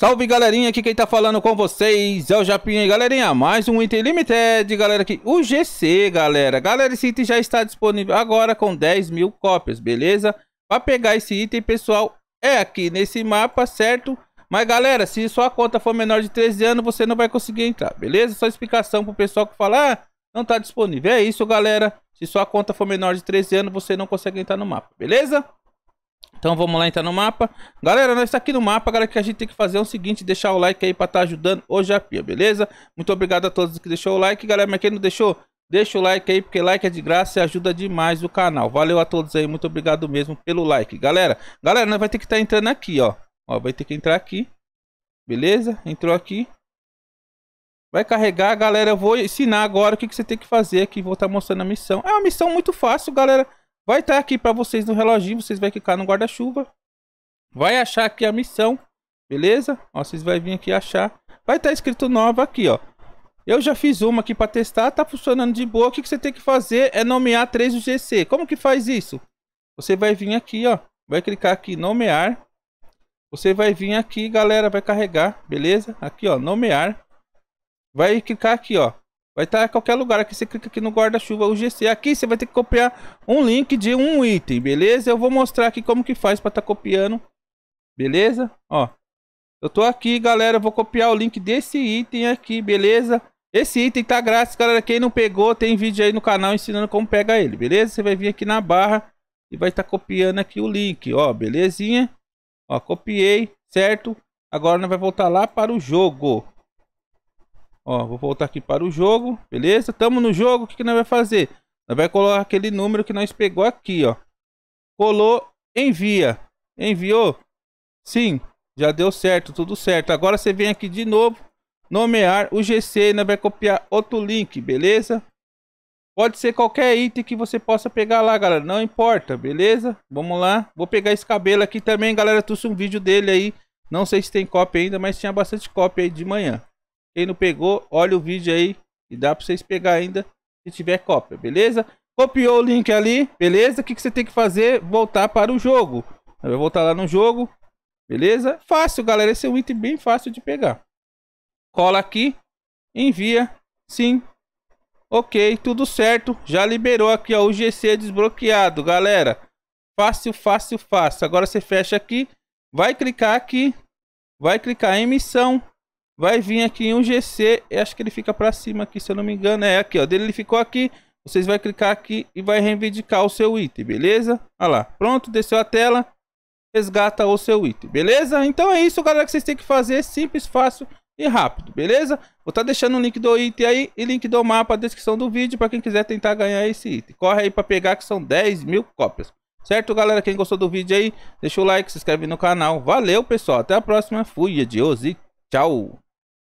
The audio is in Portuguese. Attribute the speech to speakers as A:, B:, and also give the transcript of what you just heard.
A: Salve galerinha, aqui quem tá falando com vocês é o Japinha galerinha, mais um Item Limited, galera aqui, o GC galera, galera esse item já está disponível agora com 10 mil cópias, beleza? Para pegar esse item pessoal é aqui nesse mapa, certo? Mas galera, se sua conta for menor de 13 anos você não vai conseguir entrar, beleza? Só explicação pro pessoal que fala, ah, não tá disponível, é isso galera, se sua conta for menor de 13 anos você não consegue entrar no mapa, beleza? Então vamos lá entrar no mapa. Galera, nós está aqui no mapa, galera, que a gente tem que fazer é o seguinte, deixar o like aí para estar tá ajudando o Japia, beleza? Muito obrigado a todos que deixou o like, galera, mas quem não deixou, deixa o like aí, porque like é de graça e ajuda demais o canal. Valeu a todos aí, muito obrigado mesmo pelo like, galera. Galera, nós vai ter que estar tá entrando aqui, ó. Ó, vai ter que entrar aqui, beleza? Entrou aqui. Vai carregar, galera, eu vou ensinar agora o que, que você tem que fazer aqui, vou estar tá mostrando a missão. É uma missão muito fácil, galera. Vai estar tá aqui para vocês no reloginho, vocês vão clicar no guarda-chuva. Vai achar aqui a missão, beleza? Ó, vocês vão vir aqui achar. Vai estar tá escrito nova aqui, ó. Eu já fiz uma aqui para testar, tá funcionando de boa. O que, que você tem que fazer é nomear 3 GC. Como que faz isso? Você vai vir aqui, ó. Vai clicar aqui nomear. Você vai vir aqui, galera, vai carregar, beleza? Aqui, ó, nomear. Vai clicar aqui, ó, Vai estar em qualquer lugar. Aqui você clica aqui no guarda-chuva UGC. Aqui você vai ter que copiar um link de um item, beleza? Eu vou mostrar aqui como que faz para estar tá copiando. Beleza? Ó. Eu tô aqui, galera. Eu vou copiar o link desse item aqui, beleza? Esse item tá grátis, galera. Quem não pegou, tem vídeo aí no canal ensinando como pegar ele, beleza? Você vai vir aqui na barra e vai estar tá copiando aqui o link, ó. Belezinha? Ó, copiei, certo? Agora nós vai voltar lá para o jogo. Ó, vou voltar aqui para o jogo, beleza? Tamo no jogo, o que, que nós vai fazer? Nós vai colocar aquele número que nós pegou aqui, ó. Colou, envia. Enviou? Sim, já deu certo, tudo certo. Agora você vem aqui de novo, nomear o GC e nós vai copiar outro link, beleza? Pode ser qualquer item que você possa pegar lá, galera. Não importa, beleza? Vamos lá. Vou pegar esse cabelo aqui também, galera. Trouxe um vídeo dele aí. Não sei se tem cópia ainda, mas tinha bastante cópia aí de manhã. Quem não pegou, olha o vídeo aí. E dá para vocês pegar ainda se tiver cópia, beleza? Copiou o link ali, beleza? O que, que você tem que fazer? Voltar para o jogo. Vai voltar lá no jogo, beleza? Fácil, galera. Esse é um item bem fácil de pegar. Cola aqui, envia, sim. Ok, tudo certo. Já liberou aqui ó, o GC é desbloqueado, galera. Fácil, fácil, fácil. Agora você fecha aqui, vai clicar aqui, vai clicar em missão, Vai vir aqui em um GC, acho que ele fica para cima aqui, se eu não me engano. É aqui, ó. Dele ele ficou aqui. Vocês vão clicar aqui e vai reivindicar o seu item, beleza? Olha lá, pronto, desceu a tela, resgata o seu item, beleza? Então é isso, galera, que vocês têm que fazer, simples, fácil e rápido, beleza? Vou estar tá deixando o link do item aí e link do mapa na descrição do vídeo para quem quiser tentar ganhar esse item. Corre aí para pegar que são 10 mil cópias. Certo, galera? Quem gostou do vídeo aí, deixa o like, se inscreve no canal. Valeu, pessoal. Até a próxima. Fui, adiós e tchau.